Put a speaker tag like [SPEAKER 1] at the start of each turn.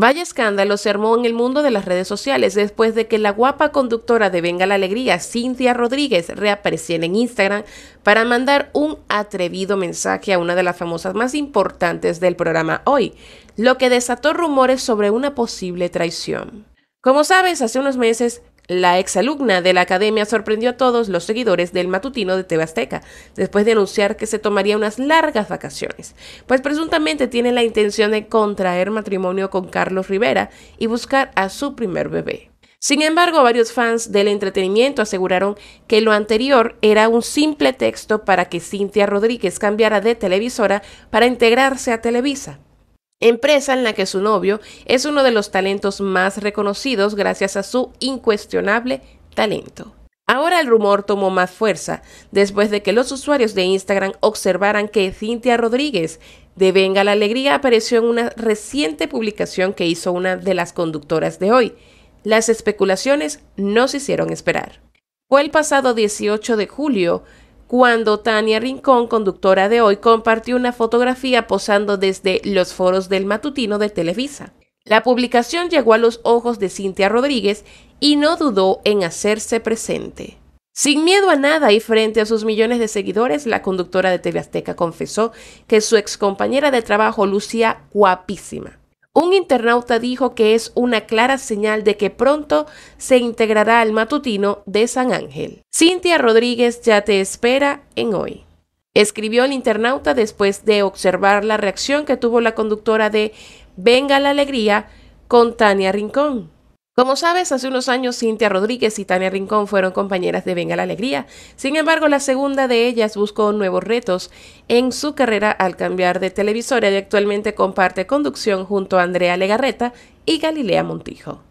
[SPEAKER 1] Vaya escándalo se armó en el mundo de las redes sociales después de que la guapa conductora de Venga la Alegría, Cintia Rodríguez, reapareciera en Instagram para mandar un atrevido mensaje a una de las famosas más importantes del programa hoy, lo que desató rumores sobre una posible traición. Como sabes, hace unos meses la exalumna de la academia sorprendió a todos los seguidores del matutino de TV después de anunciar que se tomaría unas largas vacaciones, pues presuntamente tiene la intención de contraer matrimonio con Carlos Rivera y buscar a su primer bebé. Sin embargo, varios fans del entretenimiento aseguraron que lo anterior era un simple texto para que Cintia Rodríguez cambiara de televisora para integrarse a Televisa empresa en la que su novio es uno de los talentos más reconocidos gracias a su incuestionable talento. Ahora el rumor tomó más fuerza después de que los usuarios de Instagram observaran que Cintia Rodríguez de Venga la Alegría apareció en una reciente publicación que hizo una de las conductoras de hoy. Las especulaciones no se hicieron esperar. Fue el pasado 18 de julio cuando Tania Rincón, conductora de hoy, compartió una fotografía posando desde los foros del matutino de Televisa. La publicación llegó a los ojos de Cintia Rodríguez y no dudó en hacerse presente. Sin miedo a nada y frente a sus millones de seguidores, la conductora de Teleazteca confesó que su ex compañera de trabajo lucía guapísima. Un internauta dijo que es una clara señal de que pronto se integrará al matutino de San Ángel. Cintia Rodríguez ya te espera en hoy. Escribió el internauta después de observar la reacción que tuvo la conductora de Venga la Alegría con Tania Rincón. Como sabes, hace unos años Cintia Rodríguez y Tania Rincón fueron compañeras de Venga la Alegría. Sin embargo, la segunda de ellas buscó nuevos retos en su carrera al cambiar de televisora y actualmente comparte conducción junto a Andrea Legarreta y Galilea Montijo.